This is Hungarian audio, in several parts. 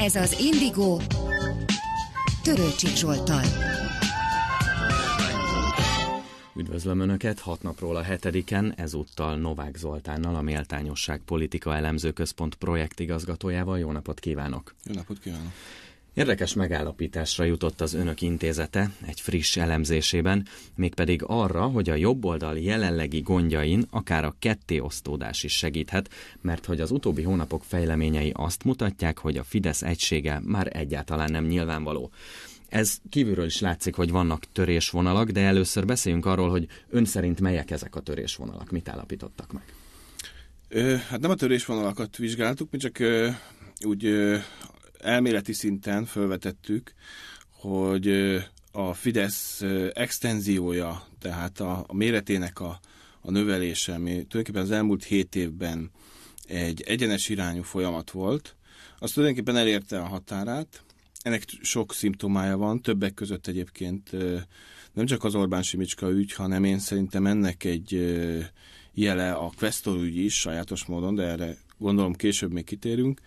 Ez az Indigo Törőcsik Zsoltal. Üdvözlöm Önöket, hat napról a hetediken, ezúttal Novák Zoltánnal, a Méltányosság Politika Elemző Központ projektigazgatójával. Jó napot kívánok! Jó napot kívánok! Érdekes megállapításra jutott az önök intézete egy friss elemzésében, mégpedig arra, hogy a jobb oldal jelenlegi gondjain akár a kettéosztódás is segíthet, mert hogy az utóbbi hónapok fejleményei azt mutatják, hogy a Fidesz egysége már egyáltalán nem nyilvánvaló. Ez kívülről is látszik, hogy vannak törésvonalak, de először beszéljünk arról, hogy ön szerint melyek ezek a törésvonalak, mit állapítottak meg? Ö, hát nem a törésvonalakat vizsgáltuk, mi csak ö, úgy ö, elméleti szinten felvetettük, hogy a Fidesz extenziója, tehát a, a méretének a, a növelése, ami tulajdonképpen az elmúlt hét évben egy egyenes irányú folyamat volt, az tulajdonképpen elérte a határát. Ennek sok szimptomája van, többek között egyébként nem csak az Orbán Simicska ügy, hanem én szerintem ennek egy jele a Questor ügy is sajátos módon, de erre gondolom később még kitérünk.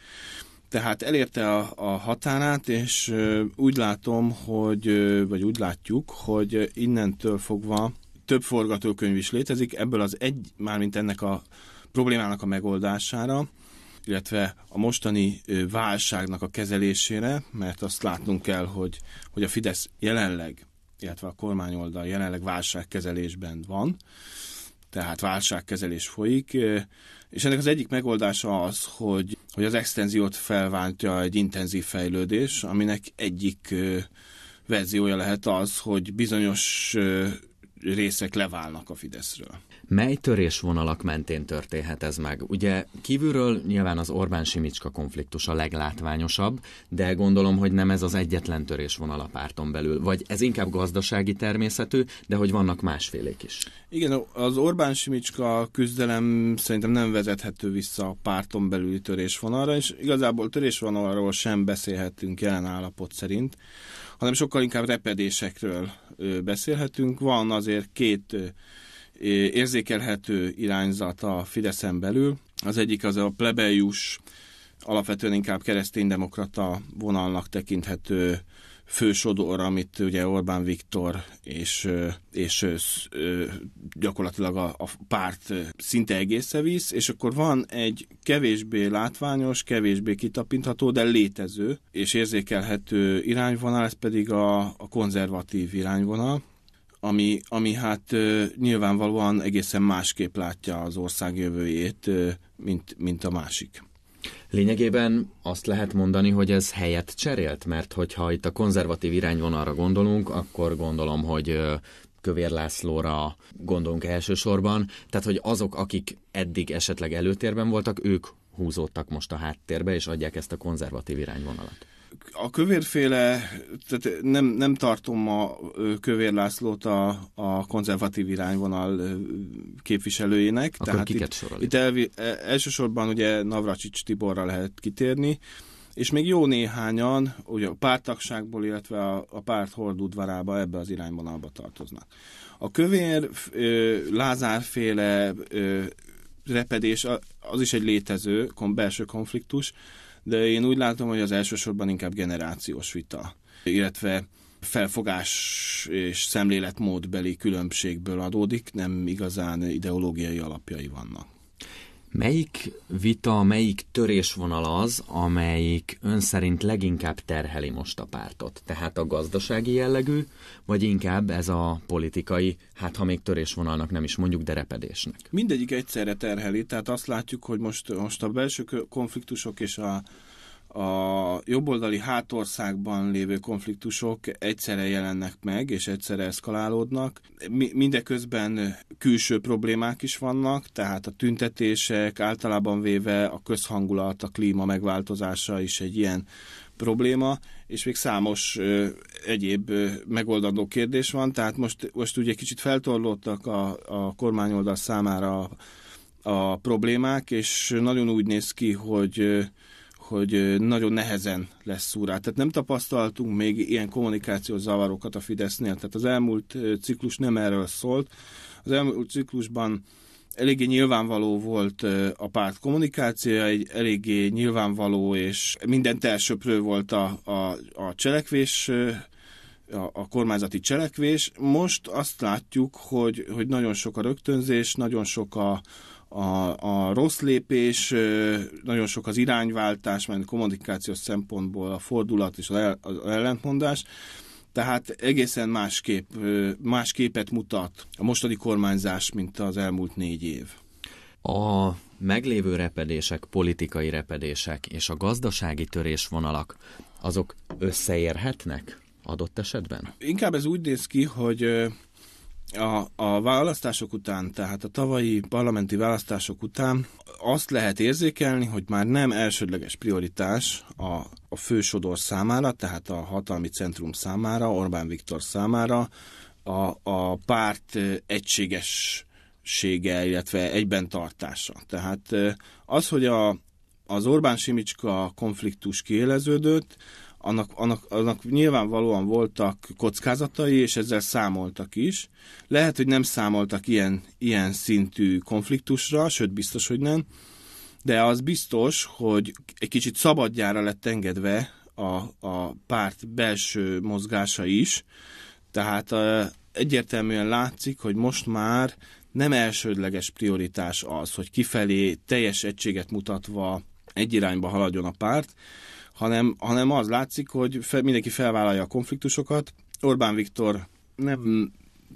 Tehát elérte a, a határát, és úgy látom, hogy, vagy úgy látjuk, hogy innentől fogva több forgatókönyv is létezik, ebből az egy, mármint ennek a problémának a megoldására, illetve a mostani válságnak a kezelésére, mert azt látnunk kell, hogy, hogy a Fidesz jelenleg, illetve a kormány oldal jelenleg válságkezelésben van, tehát válságkezelés folyik, és ennek az egyik megoldása az, hogy hogy az extenziót felváltja egy intenzív fejlődés, aminek egyik verziója lehet az, hogy bizonyos részek leválnak a Fideszről. Mely törésvonalak mentén történhet ez meg? Ugye kívülről nyilván az Orbán-Simicska konfliktus a leglátványosabb, de gondolom, hogy nem ez az egyetlen törésvonal a párton belül. Vagy ez inkább gazdasági természetű, de hogy vannak másfélék is. Igen, az Orbán-Simicska küzdelem szerintem nem vezethető vissza a párton belüli törésvonalra, és igazából törésvonalról sem beszélhetünk jelen állapot szerint, hanem sokkal inkább repedésekről beszélhetünk. Van azért két érzékelhető irányzat a Fideszen belül. Az egyik az a plebejus, alapvetően inkább kereszténydemokrata vonalnak tekinthető fősodor, amit ugye Orbán Viktor és, és gyakorlatilag a, a párt szinte egészen visz, és akkor van egy kevésbé látványos, kevésbé kitapintható, de létező és érzékelhető irányvonal, ez pedig a, a konzervatív irányvonal, ami, ami hát ö, nyilvánvalóan egészen másképp látja az ország jövőjét, ö, mint, mint a másik. Lényegében azt lehet mondani, hogy ez helyet cserélt, mert hogyha itt a konzervatív irányvonalra gondolunk, akkor gondolom, hogy Kövér Lászlóra gondolunk elsősorban, tehát hogy azok, akik eddig esetleg előtérben voltak, ők húzódtak most a háttérbe, és adják ezt a konzervatív irányvonalat a kövérféle, tehát nem, nem tartom a Kövér Lászlót a, a konzervatív irányvonal képviselőjének. Akkor tehát kiket itt, itt elvi, e, elsősorban ugye Navracsics Tiborra lehet kitérni, és még jó néhányan ugye a pártagságból, illetve a, a párt hordudvarába ebbe az irányvonalba tartoznak. A kövér ö, lázárféle ö, repedés az is egy létező belső konfliktus, de én úgy látom, hogy az elsősorban inkább generációs vita, illetve felfogás és szemléletmódbeli különbségből adódik, nem igazán ideológiai alapjai vannak. Melyik vita, melyik törésvonal az, amelyik ön szerint leginkább terheli most a pártot? Tehát a gazdasági jellegű, vagy inkább ez a politikai, hát ha még törésvonalnak nem is mondjuk, de repedésnek? Mindegyik egyszerre terheli, tehát azt látjuk, hogy most, most a belső konfliktusok és a a jobboldali hátországban lévő konfliktusok egyszerre jelennek meg, és egyszerre eszkalálódnak. Mindeközben külső problémák is vannak, tehát a tüntetések általában véve a közhangulat, a klíma megváltozása is egy ilyen probléma, és még számos ö, egyéb ö, megoldandó kérdés van, tehát most, most ugye kicsit feltorlódtak a, a kormányoldal számára a, a problémák, és nagyon úgy néz ki, hogy hogy nagyon nehezen lesz szúrá. Tehát nem tapasztaltunk még ilyen kommunikációs zavarokat a Fidesznél. Tehát az elmúlt ciklus nem erről szólt. Az elmúlt ciklusban eléggé nyilvánvaló volt a párt kommunikációja, egy eléggé nyilvánvaló és minden elsöprő volt a, a, a cselekvés, a, a kormányzati cselekvés. Most azt látjuk, hogy, hogy nagyon sok a rögtönzés, nagyon sok a, a, a rossz lépés, nagyon sok az irányváltás, mert kommunikációs szempontból a fordulat és az, el, az ellentmondás, tehát egészen más, kép, más képet mutat a mostani kormányzás, mint az elmúlt négy év. A meglévő repedések, politikai repedések és a gazdasági törésvonalak, azok összeérhetnek adott esetben? Inkább ez úgy néz ki, hogy a, a választások után, tehát a tavalyi parlamenti választások után azt lehet érzékelni, hogy már nem elsődleges prioritás a, a fősodor számára, tehát a hatalmi centrum számára, Orbán Viktor számára a, a párt egységessége, illetve egyben tartása. Tehát az, hogy a, az Orbán-Simicska konfliktus kiéleződött, annak, annak, annak nyilvánvalóan voltak kockázatai, és ezzel számoltak is. Lehet, hogy nem számoltak ilyen, ilyen szintű konfliktusra, sőt biztos, hogy nem, de az biztos, hogy egy kicsit szabadjára lett engedve a, a párt belső mozgása is, tehát a egyértelműen látszik, hogy most már nem elsődleges prioritás az, hogy kifelé teljes egységet mutatva egy irányba haladjon a párt, hanem, hanem az látszik, hogy fe, mindenki felvállalja a konfliktusokat. Orbán Viktor nem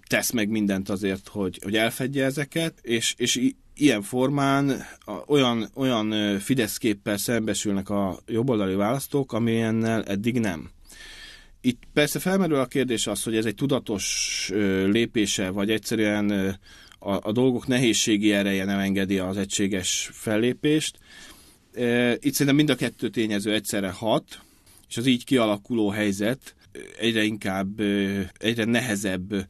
tesz meg mindent azért, hogy, hogy elfedje ezeket, és, és ilyen formán olyan, olyan Fidesz képpel szembesülnek a jobboldali választók, amilyennel eddig nem. Itt persze felmerül a kérdés az, hogy ez egy tudatos lépése, vagy egyszerűen a, a dolgok nehézségi ereje nem engedi az egységes fellépést, itt szerintem mind a kettő tényező egyszerre hat, és az így kialakuló helyzet egyre inkább, egyre nehezebb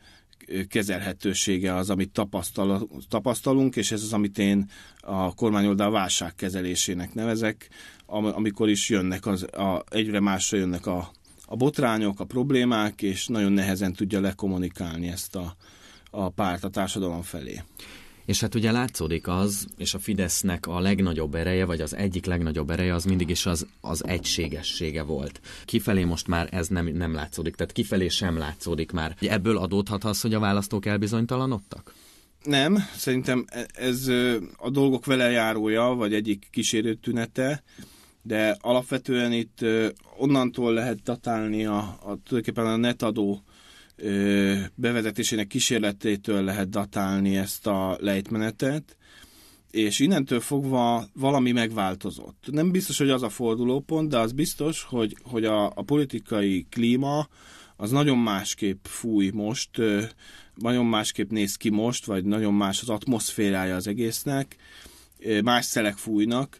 kezelhetősége az, amit tapasztal, tapasztalunk, és ez az, amit én a kormányoldal válságkezelésének nevezek, amikor is jönnek az, a, egyre másra jönnek a, a botrányok, a problémák, és nagyon nehezen tudja lekommunikálni ezt a, a párt a társadalom felé. És hát ugye látszódik az, és a Fidesznek a legnagyobb ereje, vagy az egyik legnagyobb ereje az mindig is az, az egységessége volt. Kifelé most már ez nem, nem látszódik, tehát kifelé sem látszódik már. Ebből adódhat az, hogy a választók elbizonytalanodtak? Nem, szerintem e- ez a dolgok vele járója, vagy egyik kísérő tünete, de alapvetően itt onnantól lehet datálni a, a tulajdonképpen a netadó bevezetésének kísérletétől lehet datálni ezt a lejtmenetet, és innentől fogva valami megváltozott. Nem biztos, hogy az a fordulópont, de az biztos, hogy, hogy a, a politikai klíma az nagyon másképp fúj most, nagyon másképp néz ki most, vagy nagyon más az atmoszférája az egésznek, más szelek fújnak,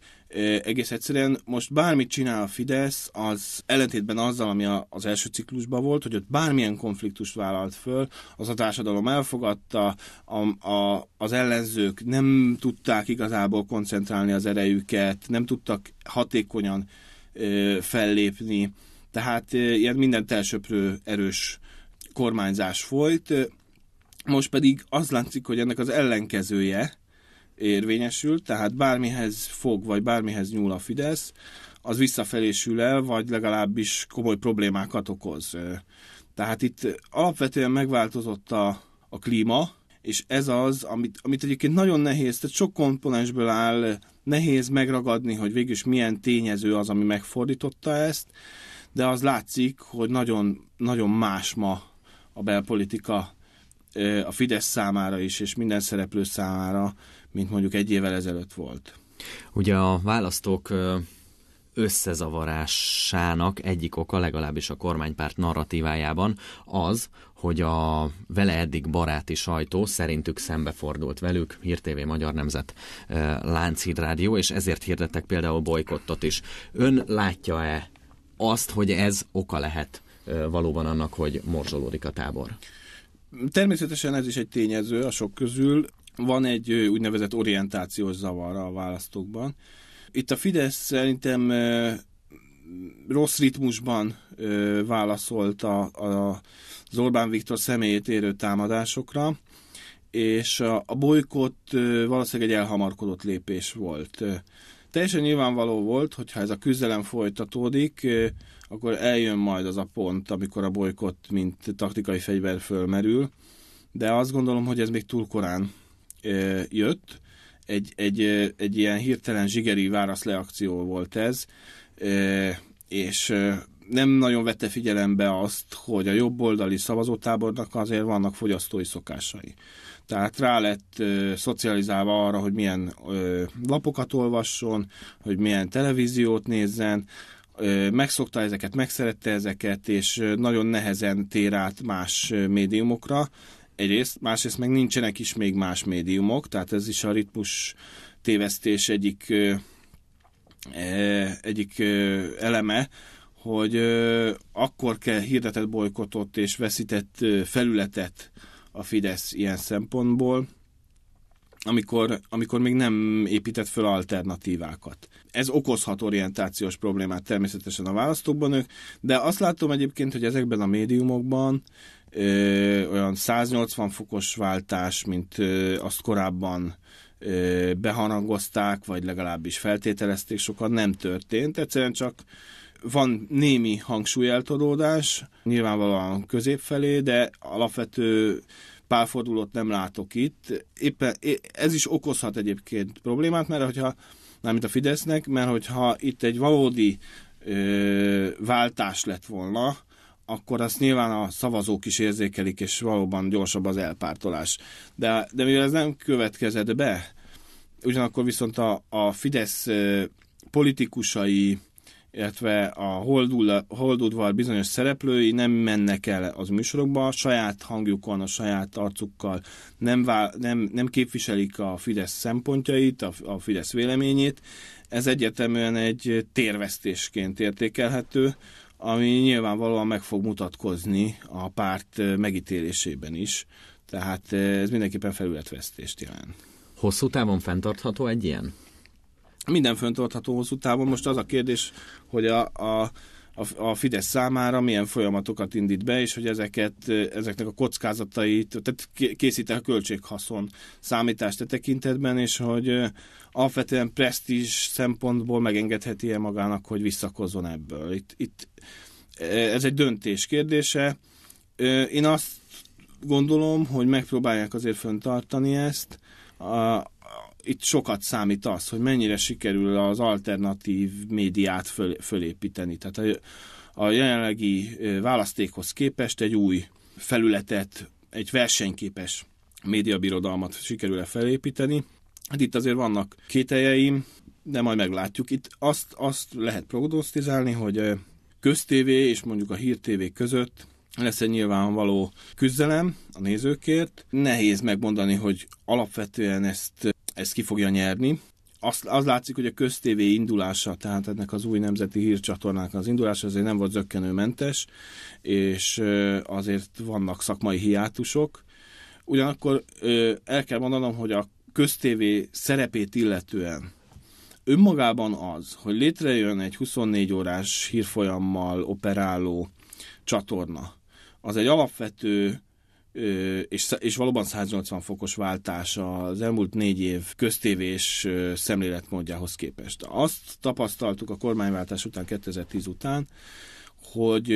egész egyszerűen most bármit csinál a Fidesz, az ellentétben azzal, ami a, az első ciklusban volt, hogy ott bármilyen konfliktust vállalt föl, az a társadalom elfogadta, a, a, az ellenzők nem tudták igazából koncentrálni az erejüket, nem tudtak hatékonyan ö, fellépni, tehát ö, ilyen minden elsöprő erős kormányzás folyt, most pedig az látszik, hogy ennek az ellenkezője, érvényesül, tehát bármihez fog, vagy bármihez nyúl a Fidesz, az visszafelé sül el, vagy legalábbis komoly problémákat okoz. Tehát itt alapvetően megváltozott a, a klíma, és ez az, amit, amit egyébként nagyon nehéz, tehát sok komponensből áll, nehéz megragadni, hogy végülis milyen tényező az, ami megfordította ezt, de az látszik, hogy nagyon, nagyon más ma a belpolitika a Fidesz számára is, és minden szereplő számára, mint mondjuk egy évvel ezelőtt volt. Ugye a választók összezavarásának egyik oka, legalábbis a kormánypárt narratívájában az, hogy a vele eddig baráti sajtó szerintük szembefordult velük, Hírtévé Magyar Nemzet Lánchíd Rádió, és ezért hirdettek például bolykottot is. Ön látja-e azt, hogy ez oka lehet valóban annak, hogy morzsolódik a tábor? Természetesen ez is egy tényező a sok közül. Van egy úgynevezett orientációs zavar a választókban. Itt a Fidesz szerintem rossz ritmusban válaszolt a, a, az Orbán Viktor személyét érő támadásokra, és a, a bolykott valószínűleg egy elhamarkodott lépés volt. Teljesen nyilvánvaló volt, hogyha ez a küzdelem folytatódik, akkor eljön majd az a pont, amikor a bolykott, mint taktikai fegyver fölmerül, de azt gondolom, hogy ez még túl korán jött. Egy, egy, egy ilyen hirtelen zsigeri válaszleakció volt ez, és nem nagyon vette figyelembe azt, hogy a jobboldali szavazótábornak azért vannak fogyasztói szokásai. Tehát rá lett ö, szocializálva arra, hogy milyen ö, lapokat olvasson, hogy milyen televíziót nézzen, megszokta ezeket, megszerette ezeket, és nagyon nehezen tér át más médiumokra. Egyrészt, másrészt meg nincsenek is még más médiumok, tehát ez is a ritmus tévesztés egyik, e, egyik eleme, hogy akkor kell hirdetett bolykotot és veszített felületet a Fidesz ilyen szempontból, amikor, amikor még nem épített föl alternatívákat. Ez okozhat orientációs problémát természetesen a választókban ők, de azt látom egyébként, hogy ezekben a médiumokban ö, olyan 180 fokos váltás, mint ö, azt korábban ö, beharangozták, vagy legalábbis feltételezték, sokan nem történt. Egyszerűen csak van némi hangsúlyeltolódás, nyilvánvalóan felé, de alapvető párfordulót nem látok itt. Éppen ez is okozhat egyébként problémát, mert hogyha, mint a Fidesznek, mert hogyha itt egy valódi ö, váltás lett volna, akkor azt nyilván a szavazók is érzékelik, és valóban gyorsabb az elpártolás. De, de mivel ez nem következett be, ugyanakkor viszont a, a Fidesz ö, politikusai illetve a Holdudvar bizonyos szereplői nem mennek el az műsorokba, a saját hangjukon, a saját arcukkal nem, vál, nem, nem képviselik a Fidesz szempontjait, a, a Fidesz véleményét. Ez egyértelműen egy térvesztésként értékelhető, ami nyilvánvalóan meg fog mutatkozni a párt megítélésében is. Tehát ez mindenképpen felületvesztést jelent. Hosszú távon fenntartható egy ilyen? minden föntartható hosszú távon. Most az a kérdés, hogy a, a a Fidesz számára milyen folyamatokat indít be, és hogy ezeket, ezeknek a kockázatait, tehát készít el költséghaszon számítást a e tekintetben, és hogy alapvetően presztízs szempontból megengedheti-e magának, hogy visszakozzon ebből. Itt, itt, e, ez egy döntés kérdése. Én azt gondolom, hogy megpróbálják azért föntartani ezt, a, itt sokat számít az, hogy mennyire sikerül az alternatív médiát föl, fölépíteni. Tehát a, a jelenlegi választékhoz képest egy új felületet, egy versenyképes médiabirodalmat sikerül-e felépíteni. Hát itt azért vannak kételjeim, de majd meglátjuk. Itt azt, azt lehet prognosztizálni, hogy köztévé és mondjuk a hírtévé között lesz egy nyilvánvaló küzdelem a nézőkért. Nehéz megmondani, hogy alapvetően ezt ez ki fogja nyerni. Az, az látszik, hogy a köztévé indulása, tehát ennek az új nemzeti hírcsatornának az indulása azért nem volt zöggenőmentes, és azért vannak szakmai hiátusok. Ugyanakkor el kell mondanom, hogy a köztévé szerepét illetően önmagában az, hogy létrejön egy 24 órás hírfolyammal operáló csatorna, az egy alapvető és, és valóban 180 fokos váltás az elmúlt négy év köztévés szemléletmódjához képest. Azt tapasztaltuk a kormányváltás után, 2010 után, hogy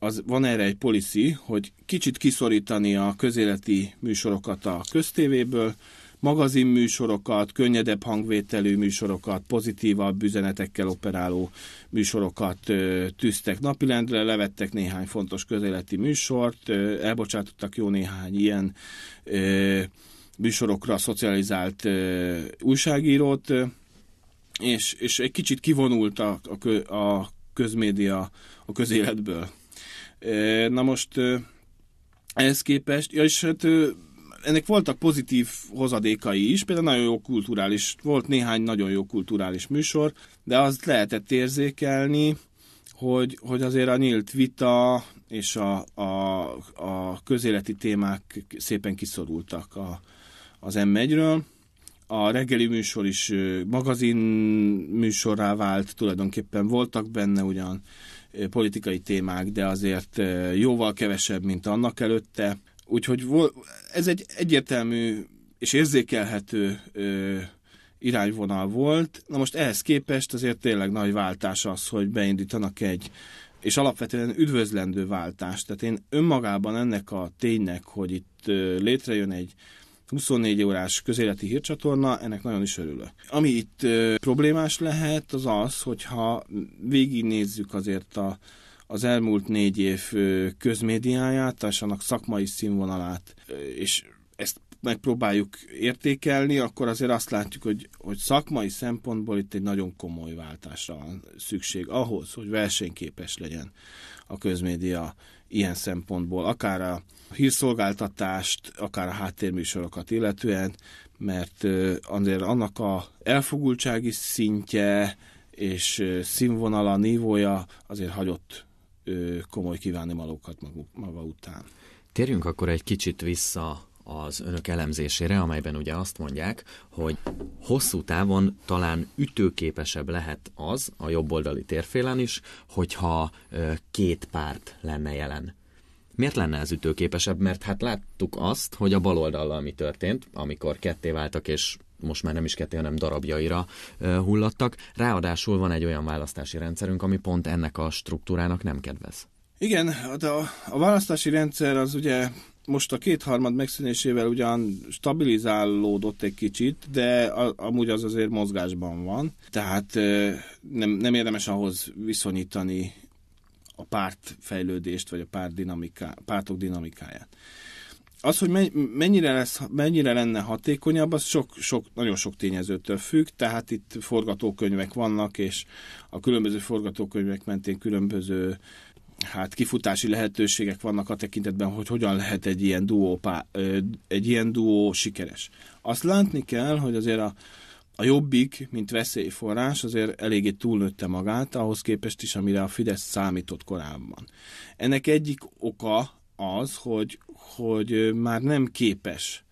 az, van erre egy policy, hogy kicsit kiszorítani a közéleti műsorokat a köztévéből, magazinműsorokat, könnyedebb hangvételű műsorokat, pozitívabb üzenetekkel operáló műsorokat tűztek napilendre, levettek néhány fontos közéleti műsort, elbocsátottak jó néhány ilyen műsorokra szocializált újságírót, és, és egy kicsit kivonult a, a, a közmédia a közéletből. Na most ehhez képest, ja és hát ennek voltak pozitív hozadékai is, például nagyon jó kulturális, volt néhány nagyon jó kulturális műsor, de azt lehetett érzékelni, hogy, hogy azért a nyílt vita és a, a, a közéleti témák szépen kiszorultak a, az m ről A reggeli műsor is magazin műsorrá vált, tulajdonképpen voltak benne ugyan politikai témák, de azért jóval kevesebb, mint annak előtte. Úgyhogy ez egy egyértelmű és érzékelhető irányvonal volt. Na most ehhez képest azért tényleg nagy váltás az, hogy beindítanak egy és alapvetően üdvözlendő váltást. Tehát én önmagában ennek a ténynek, hogy itt létrejön egy 24 órás közéleti hírcsatorna, ennek nagyon is örülök. Ami itt problémás lehet, az az, hogyha végignézzük azért a az elmúlt négy év közmédiáját, és annak szakmai színvonalát, és ezt megpróbáljuk értékelni, akkor azért azt látjuk, hogy, hogy szakmai szempontból itt egy nagyon komoly váltásra van szükség ahhoz, hogy versenyképes legyen a közmédia ilyen szempontból, akár a hírszolgáltatást, akár a háttérműsorokat illetően, mert azért annak a elfogultsági szintje és színvonala, nívója azért hagyott komoly kívánnivalókat maguk, maga után. Térjünk akkor egy kicsit vissza az önök elemzésére, amelyben ugye azt mondják, hogy hosszú távon talán ütőképesebb lehet az a jobboldali térfélen is, hogyha két párt lenne jelen. Miért lenne ez ütőképesebb? Mert hát láttuk azt, hogy a baloldallal mi történt, amikor ketté váltak és most már nem is ketté, hanem darabjaira hullattak. Ráadásul van egy olyan választási rendszerünk, ami pont ennek a struktúrának nem kedvez. Igen, de hát a, a választási rendszer az ugye most a kétharmad megszűnésével ugyan stabilizálódott egy kicsit, de a, amúgy az azért mozgásban van, tehát nem, nem érdemes ahhoz viszonyítani a párt fejlődést, vagy a párt dinamiká, pártok dinamikáját. Az, hogy mennyire, lesz, mennyire lenne hatékonyabb, az sok, sok, nagyon sok tényezőtől függ, tehát itt forgatókönyvek vannak, és a különböző forgatókönyvek mentén különböző hát kifutási lehetőségek vannak a tekintetben, hogy hogyan lehet egy ilyen duó, egy ilyen duó sikeres. Azt látni kell, hogy azért a, a jobbik, mint veszélyforrás, azért eléggé túlnőtte magát, ahhoz képest is, amire a Fidesz számított korábban. Ennek egyik oka az, hogy, hogy már nem képes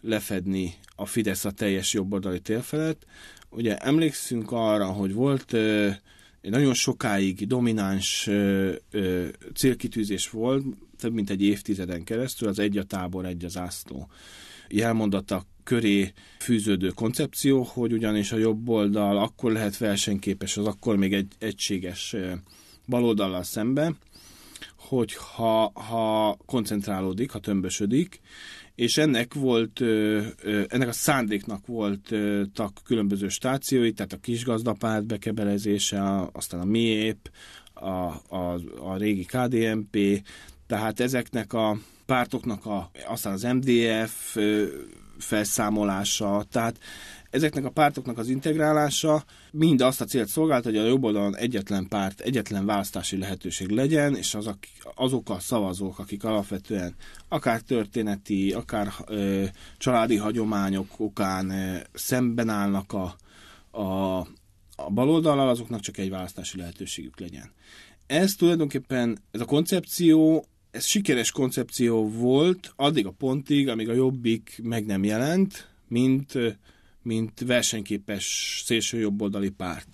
lefedni a Fidesz a teljes jobboldali térfelet. Ugye emlékszünk arra, hogy volt egy nagyon sokáig domináns célkitűzés volt, több mint egy évtizeden keresztül, az egy a tábor, egy az ászló jelmondata köré fűződő koncepció, hogy ugyanis a jobb oldal akkor lehet versenyképes, az akkor még egy egységes baloldallal szembe, hogy ha, ha koncentrálódik, ha tömbösödik, és ennek volt, ennek a szándéknak voltak különböző stációi, tehát a kisgazdapárt bekebelezése, aztán a MIÉP, a, a, a régi KDMP, tehát ezeknek a pártoknak a, aztán az MDF felszámolása, tehát Ezeknek a pártoknak az integrálása mind azt a célt szolgált, hogy a jobb oldalon egyetlen párt, egyetlen választási lehetőség legyen, és azok, azok a szavazók, akik alapvetően akár történeti, akár ö, családi hagyományok okán ö, szemben állnak a, a, a baloldallal, azoknak csak egy választási lehetőségük legyen. Ez tulajdonképpen, ez a koncepció ez sikeres koncepció volt addig a pontig, amíg a Jobbik meg nem jelent, mint mint versenyképes szélsőjobboldali párt.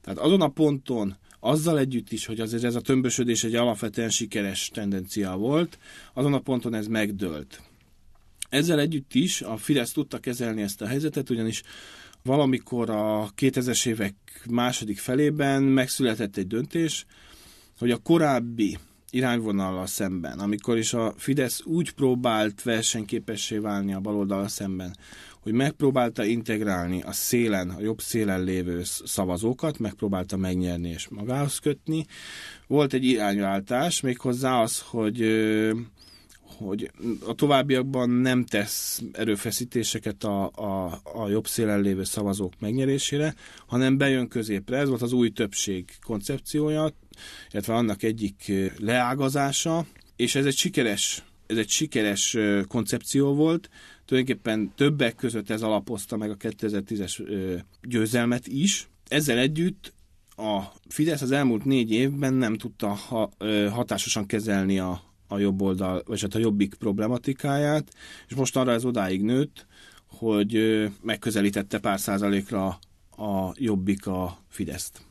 Tehát azon a ponton, azzal együtt is, hogy azért ez a tömbösödés egy alapvetően sikeres tendencia volt, azon a ponton ez megdőlt. Ezzel együtt is a Fidesz tudta kezelni ezt a helyzetet, ugyanis valamikor a 2000-es évek második felében megszületett egy döntés, hogy a korábbi irányvonallal szemben, amikor is a Fidesz úgy próbált versenyképessé válni a baloldal szemben, hogy megpróbálta integrálni a szélen, a jobb szélen lévő szavazókat, megpróbálta megnyerni és magához kötni. Volt egy irányváltás, méghozzá az, hogy hogy a továbbiakban nem tesz erőfeszítéseket a, a, a jobb szélen lévő szavazók megnyerésére, hanem bejön középre. Ez volt az új többség koncepciója, illetve annak egyik leágazása, és ez egy sikeres ez egy sikeres koncepció volt, tulajdonképpen többek között ez alapozta meg a 2010-es győzelmet is. Ezzel együtt a Fidesz az elmúlt négy évben nem tudta hatásosan kezelni a, a jobb oldal, vagy hát a jobbik problematikáját, és most arra ez odáig nőtt, hogy megközelítette pár százalékra a jobbik a Fideszt.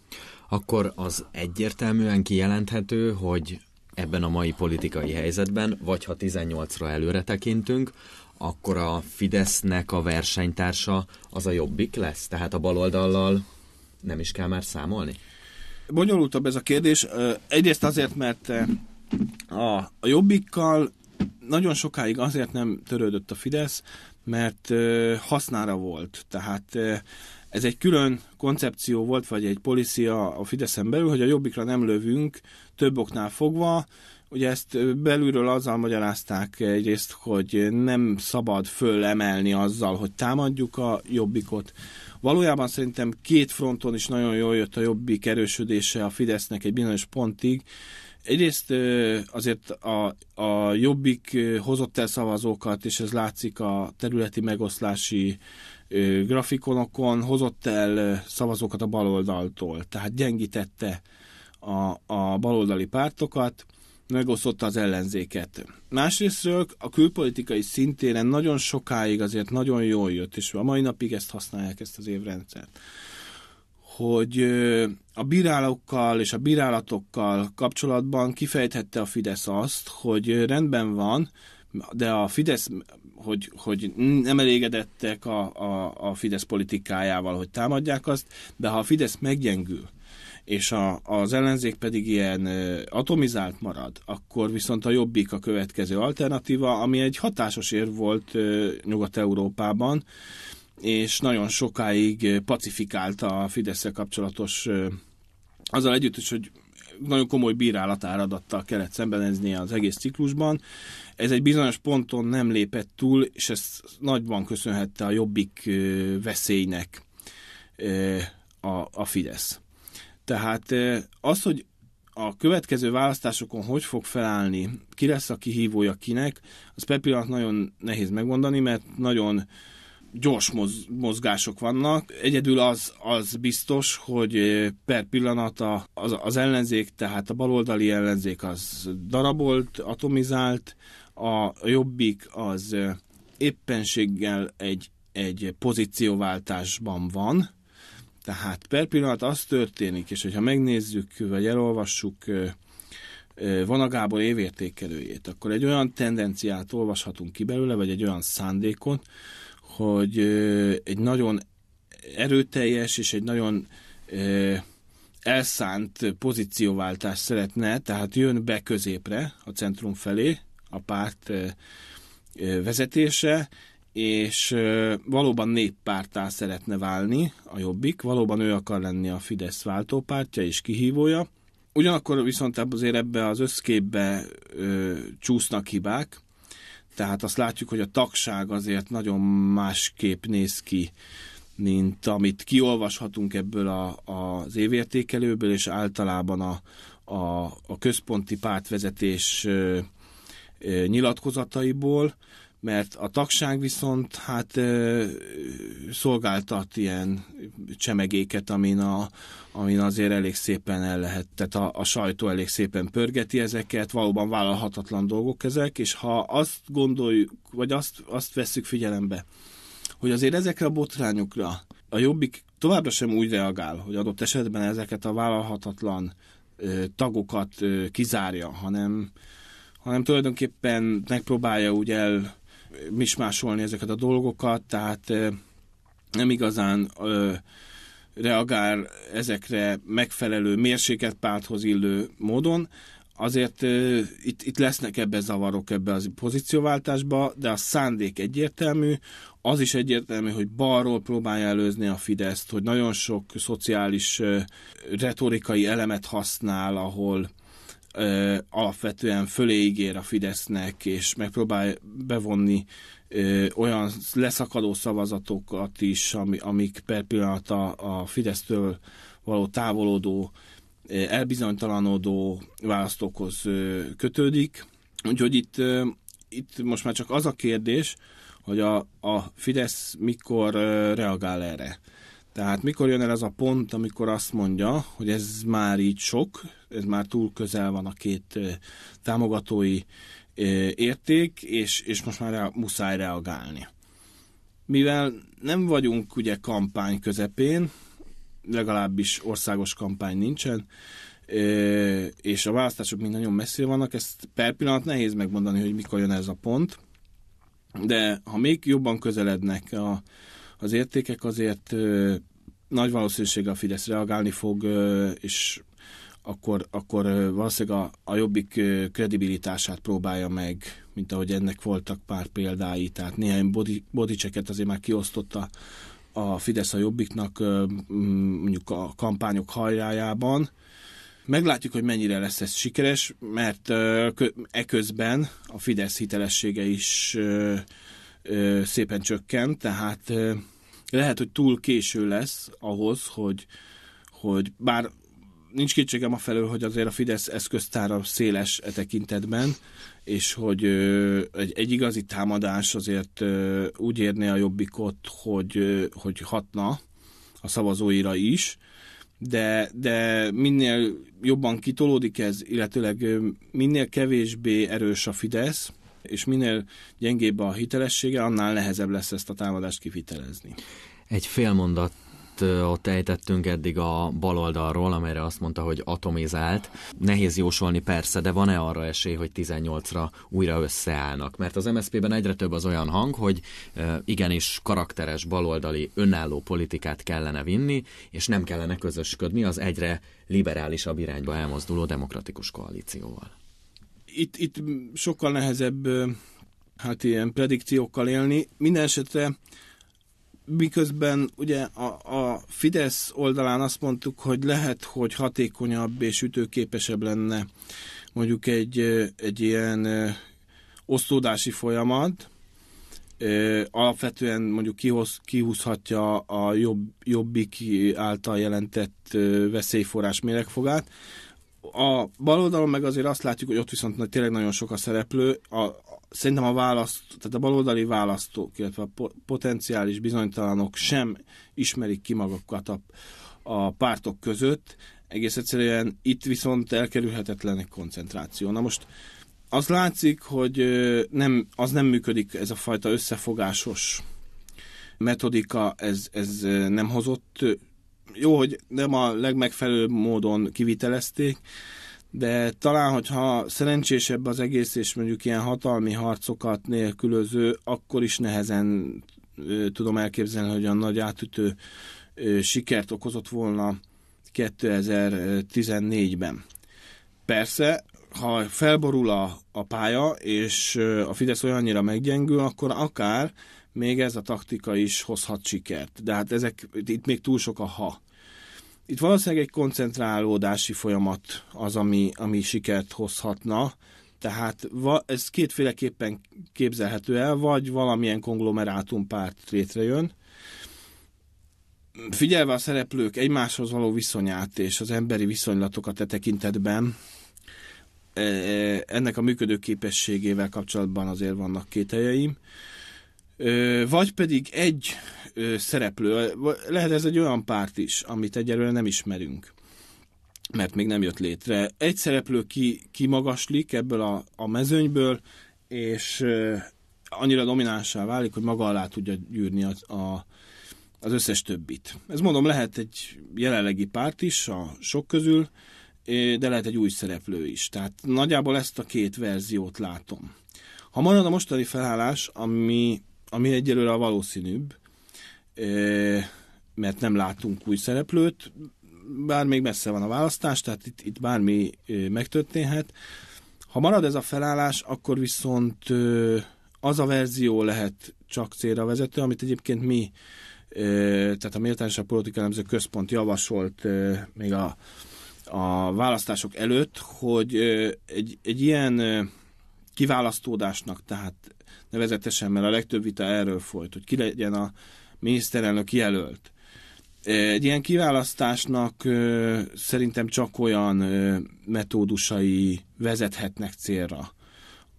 Akkor az egyértelműen kijelenthető, hogy ebben a mai politikai helyzetben, vagy ha 18-ra előre tekintünk, akkor a Fidesznek a versenytársa az a jobbik lesz? Tehát a baloldallal nem is kell már számolni? Bonyolultabb ez a kérdés. Egyrészt azért, mert a, a jobbikkal nagyon sokáig azért nem törődött a Fidesz, mert hasznára volt. Tehát ez egy külön koncepció volt, vagy egy policia a Fideszen belül, hogy a jobbikra nem lövünk, több oknál fogva. Ugye ezt belülről azzal magyarázták egyrészt, hogy nem szabad fölemelni azzal, hogy támadjuk a jobbikot. Valójában szerintem két fronton is nagyon jól jött a jobbik erősödése a Fidesznek egy bizonyos pontig. Egyrészt azért a, a jobbik hozott el szavazókat, és ez látszik a területi megoszlási grafikonokon, hozott el szavazókat a baloldaltól, tehát gyengítette a, a baloldali pártokat, megosztotta az ellenzéket. Másrésztről a külpolitikai szintéren nagyon sokáig azért nagyon jól jött, és a mai napig ezt használják, ezt az évrendszert, hogy a bírálókkal és a bírálatokkal kapcsolatban kifejthette a Fidesz azt, hogy rendben van, de a Fidesz, hogy, hogy nem elégedettek a, a, a Fidesz politikájával, hogy támadják azt, de ha a Fidesz meggyengül, és a, az ellenzék pedig ilyen atomizált marad, akkor viszont a jobbik a következő alternatíva, ami egy hatásos ér volt Nyugat-Európában, és nagyon sokáig pacifikálta a fidesz kapcsolatos azzal együtt is, hogy nagyon komoly áradattal kellett szembenezni az egész ciklusban. Ez egy bizonyos ponton nem lépett túl, és ezt nagyban köszönhette a jobbik veszélynek a, a Fidesz. Tehát az, hogy a következő választásokon hogy fog felállni, ki lesz a kihívója kinek, az per pillanat nagyon nehéz megmondani, mert nagyon gyors mozgások vannak. Egyedül az, az biztos, hogy per pillanat az, az ellenzék, tehát a baloldali ellenzék az darabolt, atomizált, a jobbik az éppenséggel egy, egy pozícióváltásban van, tehát per pillanat az történik, és hogyha megnézzük, vagy elolvassuk vonagából évértékelőjét, akkor egy olyan tendenciát olvashatunk ki belőle, vagy egy olyan szándékot, hogy egy nagyon erőteljes és egy nagyon elszánt pozícióváltást szeretne, tehát jön be középre, a centrum felé, a párt vezetése, és valóban néppártá szeretne válni a Jobbik, valóban ő akar lenni a Fidesz váltópártja és kihívója. Ugyanakkor viszont azért ebbe az összképbe ö, csúsznak hibák, tehát azt látjuk, hogy a tagság azért nagyon másképp néz ki, mint amit kiolvashatunk ebből a, a, az évértékelőből, és általában a, a, a központi pártvezetés ö, ö, nyilatkozataiból mert a tagság viszont hát szolgáltat ilyen csemegéket, amin, a, amin azért elég szépen el lehet, tehát a, a sajtó elég szépen pörgeti ezeket, valóban vállalhatatlan dolgok ezek, és ha azt gondoljuk, vagy azt, azt vesszük figyelembe, hogy azért ezekre a botrányokra a jobbik továbbra sem úgy reagál, hogy adott esetben ezeket a vállalhatatlan ö, tagokat ö, kizárja, hanem, hanem tulajdonképpen megpróbálja úgy el mismásolni ezeket a dolgokat, tehát nem igazán reagál ezekre megfelelő mérséket párthoz illő módon. Azért uh, itt, itt lesznek ebbe zavarok ebbe az pozícióváltásba, de a szándék egyértelmű, az is egyértelmű, hogy balról próbálja előzni a Fideszt, hogy nagyon sok szociális uh, retorikai elemet használ, ahol ö, alapvetően föléigér a Fidesznek, és megpróbál bevonni ö, olyan leszakadó szavazatokat is, ami, amik per pillanat a, a Fidesztől való távolodó, elbizonytalanodó választókhoz ö, kötődik. Úgyhogy itt, ö, itt most már csak az a kérdés, hogy a, a Fidesz mikor ö, reagál erre. Tehát mikor jön el ez a pont, amikor azt mondja, hogy ez már így sok, ez már túl közel van a két támogatói érték, és, és most már muszáj reagálni. Mivel nem vagyunk ugye kampány közepén, legalábbis országos kampány nincsen, és a választások mind nagyon messzi vannak, ezt per pillanat nehéz megmondani, hogy mikor jön ez a pont, de ha még jobban közelednek a, az értékek azért nagy valószínűséggel a Fidesz reagálni fog, és akkor, akkor valószínűleg a, a jobbik kredibilitását próbálja meg, mint ahogy ennek voltak pár példái, tehát néhány bodicseket azért már kiosztotta a Fidesz a jobbiknak mondjuk a kampányok hajrájában. Meglátjuk, hogy mennyire lesz ez sikeres, mert eközben a Fidesz hitelessége is ö, szépen csökkent, tehát ö, lehet, hogy túl késő lesz ahhoz, hogy, hogy bár nincs kétségem a felől, hogy azért a Fidesz eszköztára széles e tekintetben, és hogy ö, egy, egy igazi támadás azért ö, úgy érné a jobbikot, hogy, ö, hogy hatna a szavazóira is, de, de minél jobban kitolódik ez, illetőleg minél kevésbé erős a Fidesz, és minél gyengébb a hitelessége, annál nehezebb lesz ezt a támadást kivitelezni. Egy fél mondat ott ejtettünk eddig a baloldalról, amelyre azt mondta, hogy atomizált. Nehéz jósolni persze, de van-e arra esély, hogy 18-ra újra összeállnak? Mert az MSZP-ben egyre több az olyan hang, hogy igenis karakteres baloldali önálló politikát kellene vinni, és nem kellene közösködni az egyre liberálisabb irányba elmozduló demokratikus koalícióval itt, itt sokkal nehezebb hát ilyen predikciókkal élni. Minden esetre miközben ugye a, a Fidesz oldalán azt mondtuk, hogy lehet, hogy hatékonyabb és ütőképesebb lenne mondjuk egy, egy ilyen osztódási folyamat, alapvetően mondjuk kihoz, kihúzhatja a jobb, jobbik által jelentett veszélyforrás méregfogát, a bal oldalon meg azért azt látjuk, hogy ott viszont tényleg nagyon sok a szereplő. A, a, szerintem a választ, tehát a baloldali választók, illetve a potenciális bizonytalanok sem ismerik ki magukat a, a pártok között. Egész egyszerűen itt viszont elkerülhetetlen egy koncentráció. Na most az látszik, hogy nem, az nem működik ez a fajta összefogásos metodika, ez, ez nem hozott jó, hogy nem a legmegfelelőbb módon kivitelezték, de talán, hogyha szerencsésebb az egész, és mondjuk ilyen hatalmi harcokat nélkülöző, akkor is nehezen tudom elképzelni, hogy a nagy átütő sikert okozott volna 2014-ben. Persze, ha felborul a, a pálya, és a Fidesz olyannyira meggyengül, akkor akár még ez a taktika is hozhat sikert. De hát ezek, itt még túl sok a ha. Itt valószínűleg egy koncentrálódási folyamat az, ami, ami sikert hozhatna, tehát ez kétféleképpen képzelhető el, vagy valamilyen konglomerátumpárt létrejön, figyelve a szereplők egymáshoz való viszonyát és az emberi viszonylatokat e tekintetben, e, ennek a működő képességével kapcsolatban azért vannak kételjeim vagy pedig egy szereplő, lehet ez egy olyan párt is, amit egyelőre nem ismerünk, mert még nem jött létre. Egy szereplő ki, kimagaslik ebből a, a mezőnyből, és annyira dominánsá válik, hogy maga alá tudja gyűrni a, a, az összes többit. Ez mondom, lehet egy jelenlegi párt is a sok közül, de lehet egy új szereplő is. Tehát nagyjából ezt a két verziót látom. Ha marad a mostani felállás, ami ami egyelőre a valószínűbb, mert nem látunk új szereplőt, bár még messze van a választás, tehát itt, itt bármi megtörténhet. Ha marad ez a felállás, akkor viszont az a verzió lehet csak célra vezető, amit egyébként mi, tehát a méltányosabb Politika Nemző Központ javasolt még a, a választások előtt, hogy egy, egy ilyen kiválasztódásnak, tehát nevezetesen, mert a legtöbb vita erről folyt, hogy ki legyen a miniszterelnök jelölt. Egy ilyen kiválasztásnak szerintem csak olyan metódusai vezethetnek célra,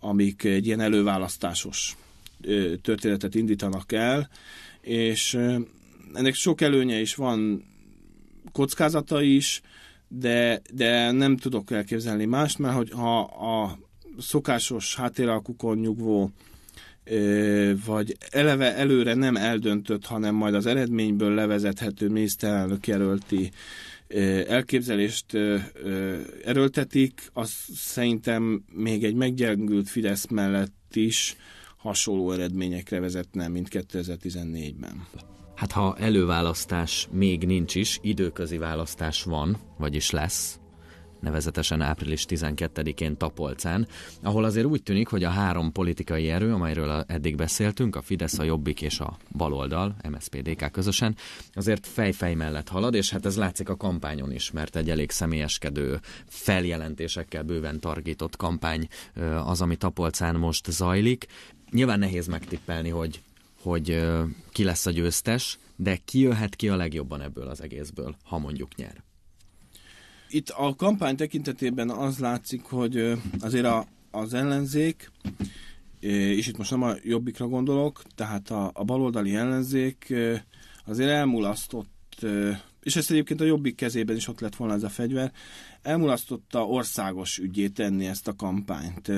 amik egy ilyen előválasztásos történetet indítanak el, és ennek sok előnye is van, kockázata is, de, de nem tudok elképzelni mást, mert hogy ha a szokásos háttéralkukon nyugvó vagy eleve előre nem eldöntött, hanem majd az eredményből levezethető miniszterelnök jelölti elképzelést erőltetik, az szerintem még egy meggyengült Fidesz mellett is hasonló eredményekre vezetne, mint 2014-ben. Hát ha előválasztás még nincs is, időközi választás van, vagyis lesz, nevezetesen április 12-én Tapolcán, ahol azért úgy tűnik, hogy a három politikai erő, amelyről eddig beszéltünk, a Fidesz, a Jobbik és a baloldal, MSZPDK közösen, azért fejfej mellett halad, és hát ez látszik a kampányon is, mert egy elég személyeskedő feljelentésekkel bőven targított kampány az, ami Tapolcán most zajlik. Nyilván nehéz megtippelni, hogy hogy ki lesz a győztes, de ki jöhet ki a legjobban ebből az egészből, ha mondjuk nyer. Itt a kampány tekintetében az látszik, hogy azért a, az ellenzék, és itt most nem a jobbikra gondolok, tehát a, a baloldali ellenzék azért elmulasztott, és ezt egyébként a jobbik kezében is ott lett volna ez a fegyver, elmulasztotta országos ügyét tenni ezt a kampányt.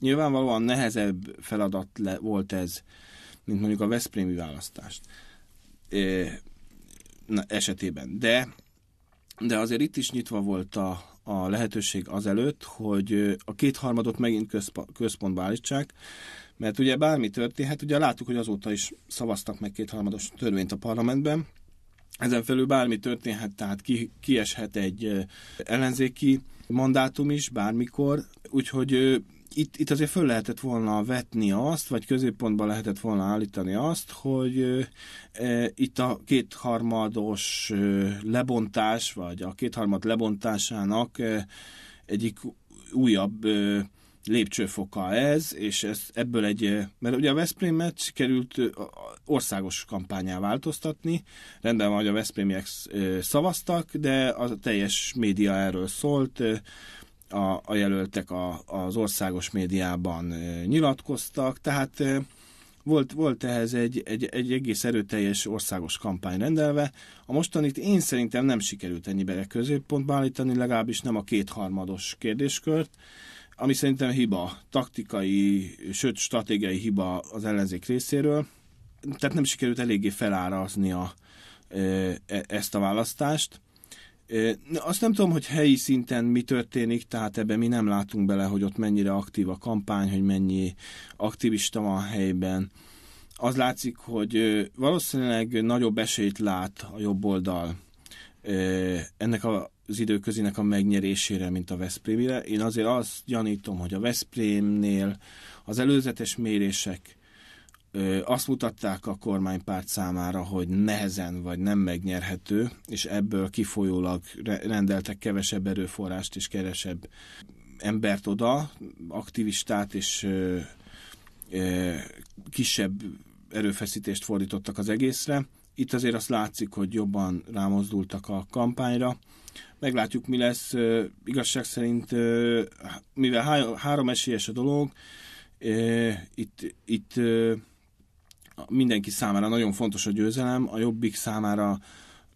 Nyilvánvalóan nehezebb feladat le, volt ez, mint mondjuk a Veszprémi választást esetében. De de azért itt is nyitva volt a, a lehetőség azelőtt, hogy a kétharmadot megint közpa, központba állítsák, mert ugye bármi történhet, ugye láttuk, hogy azóta is szavaztak meg kétharmados törvényt a parlamentben, ezen felül bármi történhet, tehát ki, kieshet egy ellenzéki mandátum is bármikor, úgyhogy itt, itt azért föl lehetett volna vetni azt, vagy középpontba lehetett volna állítani azt, hogy e, itt a kétharmados lebontás, vagy a kétharmad lebontásának e, egyik újabb e, lépcsőfoka ez, és ez ebből egy, mert ugye a Veszprémet sikerült országos kampányá változtatni, rendben van, hogy a Veszprémiek szavaztak, de a teljes média erről szólt, a, a jelöltek a, az országos médiában nyilatkoztak, tehát volt, volt ehhez egy, egy, egy egész erőteljes országos kampány rendelve. A mostanit én szerintem nem sikerült ennyibere középpontba állítani, legalábbis nem a kétharmados kérdéskört, ami szerintem hiba, taktikai, sőt stratégiai hiba az ellenzék részéről. Tehát nem sikerült eléggé felárazni a, e, ezt a választást. Azt nem tudom, hogy helyi szinten mi történik, tehát ebben mi nem látunk bele, hogy ott mennyire aktív a kampány, hogy mennyi aktivista van a helyben. Az látszik, hogy valószínűleg nagyobb esélyt lát a jobb oldal ennek az időközinek a megnyerésére, mint a Veszprémire. Én azért azt gyanítom, hogy a Veszprémnél az előzetes mérések azt mutatták a kormánypárt számára, hogy nehezen vagy nem megnyerhető, és ebből kifolyólag rendeltek kevesebb erőforrást és kevesebb embert oda, aktivistát és kisebb erőfeszítést fordítottak az egészre. Itt azért azt látszik, hogy jobban rámozdultak a kampányra. Meglátjuk, mi lesz. igazság szerint, mivel három esélyes a dolog, itt, itt mindenki számára nagyon fontos a győzelem, a jobbik számára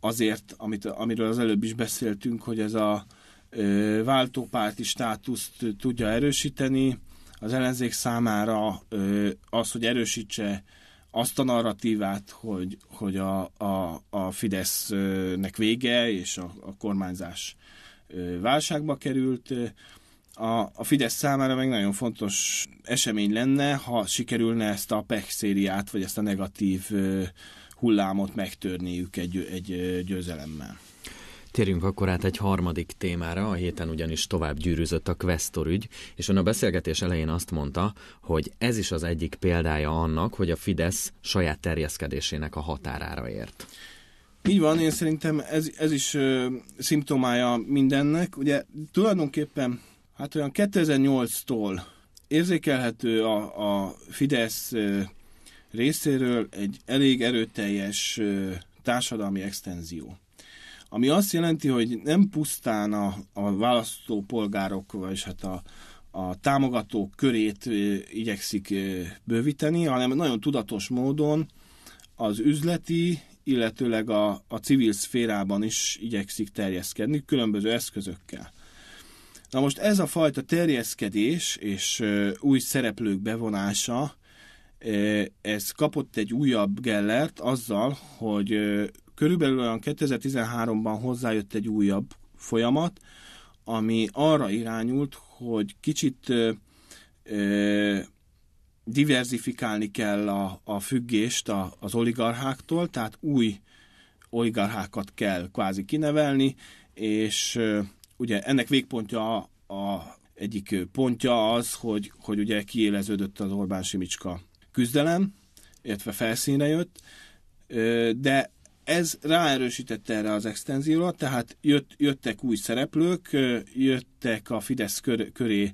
azért, amit, amiről az előbb is beszéltünk, hogy ez a ö, váltópárti státuszt tudja erősíteni, az ellenzék számára ö, az, hogy erősítse azt a narratívát, hogy, hogy a, a, a Fidesznek vége és a, a kormányzás válságba került, a, a Fidesz számára meg nagyon fontos esemény lenne, ha sikerülne ezt a PEC szériát, vagy ezt a negatív hullámot megtörniük egy, egy győzelemmel. Térjünk akkor át egy harmadik témára, a héten ugyanis tovább gyűrűzött a Questor ügy, és ön a beszélgetés elején azt mondta, hogy ez is az egyik példája annak, hogy a Fidesz saját terjeszkedésének a határára ért. Így van, én szerintem ez, ez is ö, szimptomája mindennek. Ugye tulajdonképpen Hát olyan 2008-tól érzékelhető a, a Fidesz részéről egy elég erőteljes társadalmi extenzió. Ami azt jelenti, hogy nem pusztán a, a választópolgárok, vagy hát a, a támogatók körét igyekszik bővíteni, hanem nagyon tudatos módon az üzleti, illetőleg a, a civil szférában is igyekszik terjeszkedni különböző eszközökkel. Na most ez a fajta terjeszkedés és új szereplők bevonása, ez kapott egy újabb Gellert azzal, hogy körülbelül olyan 2013-ban hozzájött egy újabb folyamat, ami arra irányult, hogy kicsit diverzifikálni kell a, a függést a, az oligarcháktól, tehát új oligarchákat kell kvázi kinevelni, és ugye ennek végpontja a, a egyik pontja az, hogy, hogy ugye kiéleződött az Orbán Simicska küzdelem, illetve felszínre jött, de ez ráerősítette erre az extenzióra, tehát jött, jöttek új szereplők, jöttek a Fidesz kör, köré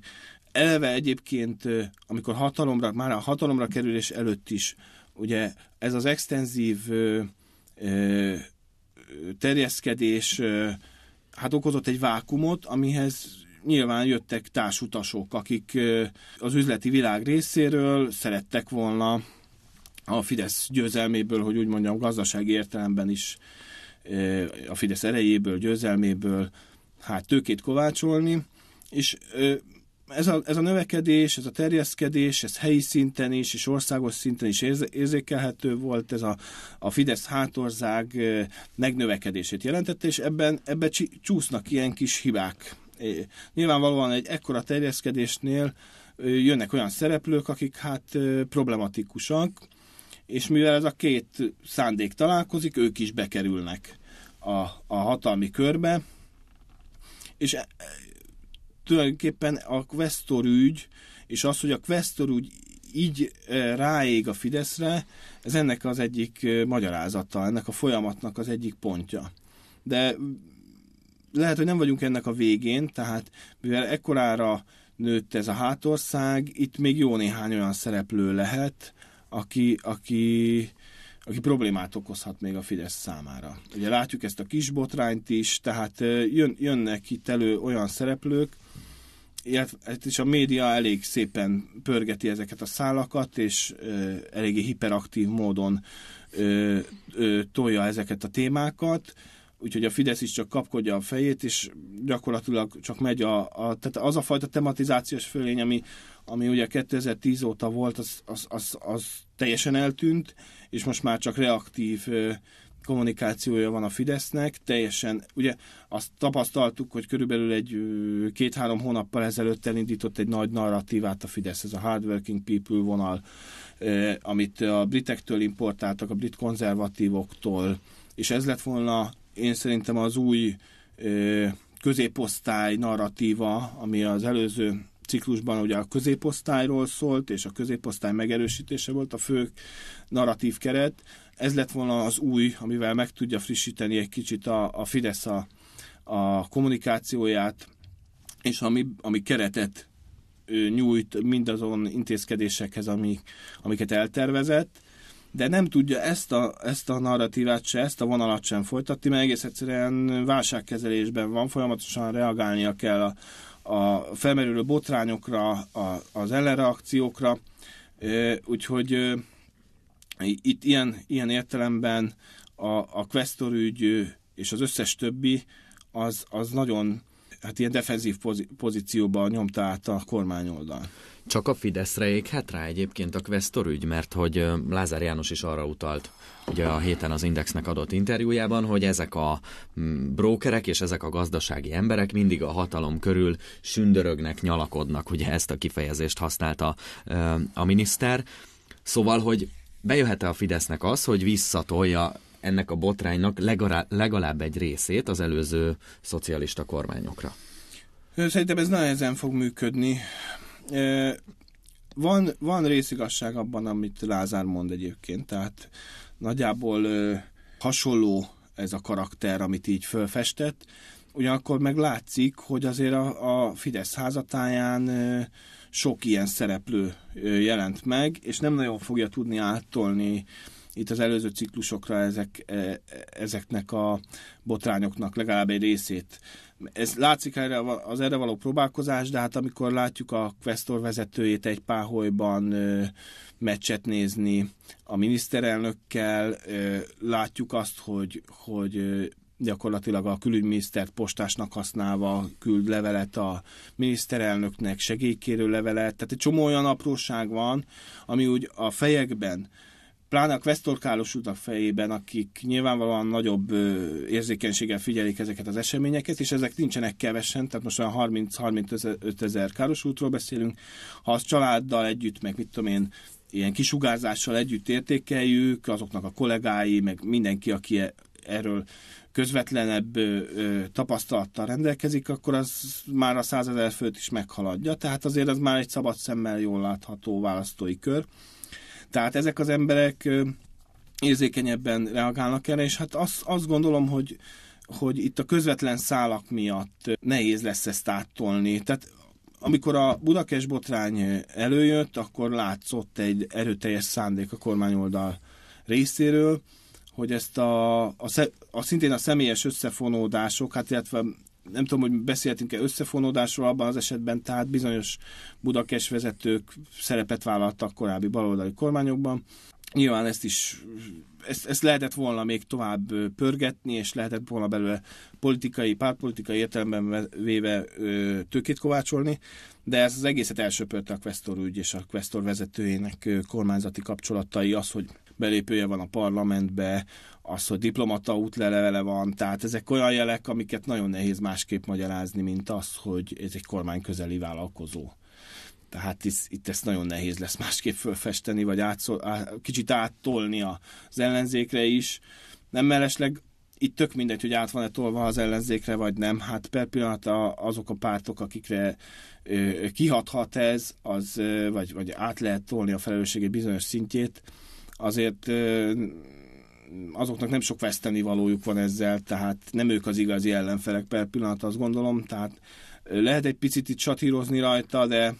eleve egyébként, amikor hatalomra, már a hatalomra kerülés előtt is, ugye ez az extenzív terjeszkedés hát okozott egy vákumot, amihez nyilván jöttek társutasok, akik az üzleti világ részéről szerettek volna a Fidesz győzelméből, hogy úgy mondjam, gazdasági értelemben is a Fidesz erejéből, győzelméből hát tőkét kovácsolni, és ez a, ez a növekedés, ez a terjeszkedés, ez helyi szinten is, és országos szinten is érzékelhető volt, ez a, a Fidesz hátország megnövekedését jelentette, és ebben ebbe csúsznak ilyen kis hibák. Nyilvánvalóan egy ekkora terjeszkedésnél jönnek olyan szereplők, akik hát problematikusak, és mivel ez a két szándék találkozik, ők is bekerülnek a, a hatalmi körbe, és e, tulajdonképpen a Questor ügy, és az, hogy a Questor ügy így ráég a Fideszre, ez ennek az egyik magyarázata, ennek a folyamatnak az egyik pontja. De lehet, hogy nem vagyunk ennek a végén, tehát mivel ekkorára nőtt ez a hátország, itt még jó néhány olyan szereplő lehet, aki, aki, aki problémát okozhat még a Fidesz számára. Ugye látjuk ezt a kis botrányt is, tehát jön, jönnek itt elő olyan szereplők, és hát a média elég szépen pörgeti ezeket a szálakat, és ö, eléggé hiperaktív módon ö, ö, tolja ezeket a témákat, úgyhogy a Fidesz is csak kapkodja a fejét, és gyakorlatilag csak megy a, a tehát az a fajta tematizációs fölény, ami, ami ugye 2010 óta volt, az, az, az, az teljesen eltűnt, és most már csak reaktív ö, kommunikációja van a Fidesznek, teljesen, ugye azt tapasztaltuk, hogy körülbelül egy két-három hónappal ezelőtt elindított egy nagy narratívát a Fidesz, ez a hardworking people vonal, amit a britektől importáltak, a brit konzervatívoktól, és ez lett volna én szerintem az új középosztály narratíva, ami az előző ciklusban ugye a középosztályról szólt, és a középosztály megerősítése volt a fő narratív keret, ez lett volna az új, amivel meg tudja frissíteni egy kicsit a, a Fidesz a, a kommunikációját, és ami, ami keretet nyújt mindazon intézkedésekhez, amik, amiket eltervezett, de nem tudja ezt a, ezt a narratívát se, ezt a vonalat sem folytatni, mert egész egyszerűen válságkezelésben van, folyamatosan reagálnia kell a, a felmerülő botrányokra, a, az ellenreakciókra, úgyhogy itt ilyen, ilyen értelemben a, a Questor ügy és az összes többi az, az nagyon hát ilyen defenzív pozícióba nyomta át a kormány oldal. Csak a Fideszre éghet rá egyébként a Questor ügy, mert hogy Lázár János is arra utalt, ugye a héten az Indexnek adott interjújában, hogy ezek a brókerek és ezek a gazdasági emberek mindig a hatalom körül sündörögnek, nyalakodnak, ugye ezt a kifejezést használta a miniszter. Szóval, hogy bejöhet-e a Fidesznek az, hogy visszatolja ennek a botránynak legalább, egy részét az előző szocialista kormányokra? Szerintem ez nehezen fog működni. Van, van részigasság abban, amit Lázár mond egyébként, tehát nagyjából hasonló ez a karakter, amit így fölfestett, ugyanakkor meg látszik, hogy azért a, a Fidesz házatáján sok ilyen szereplő jelent meg, és nem nagyon fogja tudni áttolni itt az előző ciklusokra ezek, e, ezeknek a botrányoknak legalább egy részét. Ez látszik erre, az erre való próbálkozás, de hát amikor látjuk a Questor vezetőjét egy páholyban meccset nézni a miniszterelnökkel, látjuk azt, hogy, hogy gyakorlatilag a külügyminisztert postásnak használva küld levelet a miniszterelnöknek, segélykérő levelet, tehát egy csomó olyan apróság van, ami úgy a fejekben, pláne a kvesztorkálos utak fejében, akik nyilvánvalóan nagyobb érzékenységgel figyelik ezeket az eseményeket, és ezek nincsenek kevesen, tehát most olyan 30-35 ezer káros útról beszélünk, ha az családdal együtt, meg mit tudom én, ilyen kisugárzással együtt értékeljük, azoknak a kollégái, meg mindenki, aki e-, erről közvetlenebb ö, ö, tapasztalattal rendelkezik, akkor az már a százezer főt is meghaladja, tehát azért az már egy szabad szemmel jól látható választói kör. Tehát ezek az emberek ö, érzékenyebben reagálnak erre, és hát azt, azt gondolom, hogy, hogy itt a közvetlen szálak miatt nehéz lesz ezt áttolni. Tehát amikor a Budakes botrány előjött, akkor látszott egy erőteljes szándék a kormány oldal részéről, hogy ezt a, a, a szintén a személyes összefonódások, hát illetve nem tudom, hogy beszéltünk-e összefonódásról abban az esetben, tehát bizonyos budakes vezetők szerepet vállaltak korábbi baloldali kormányokban. Nyilván ezt is, ezt, ezt lehetett volna még tovább pörgetni, és lehetett volna belőle politikai, pártpolitikai értelemben véve ö, tőkét kovácsolni, de ez az egészet elsöpörte a Questor ügy és a Questor vezetőjének kormányzati kapcsolatai, az, hogy belépője van a parlamentbe, az, hogy diplomata útlevele van, tehát ezek olyan jelek, amiket nagyon nehéz másképp magyarázni, mint az, hogy ez egy kormány közeli vállalkozó. Tehát itt, itt ezt nagyon nehéz lesz másképp fölfesteni, vagy átszol, á, kicsit áttolni az ellenzékre is. Nem mellesleg itt tök mindegy, hogy át van-e tolva az ellenzékre, vagy nem. Hát per pillanat azok a pártok, akikre kihathat ez, az, vagy, vagy át lehet tolni a felelősség bizonyos szintjét, azért azoknak nem sok veszteni valójuk van ezzel, tehát nem ők az igazi ellenfelek per pillanat, azt gondolom, tehát lehet egy picit itt satírozni rajta, de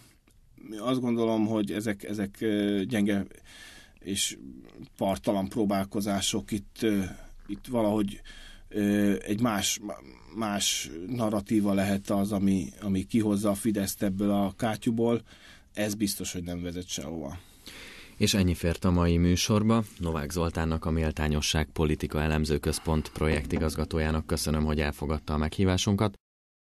azt gondolom, hogy ezek, ezek gyenge és partalan próbálkozások itt, itt valahogy egy más, más narratíva lehet az, ami, ami kihozza a Fideszt ebből a kátyúból, ez biztos, hogy nem vezet sehova. És ennyi fért a mai műsorba. Novák Zoltánnak, a Méltányosság Politika Elemző Központ projektigazgatójának köszönöm, hogy elfogadta a meghívásunkat.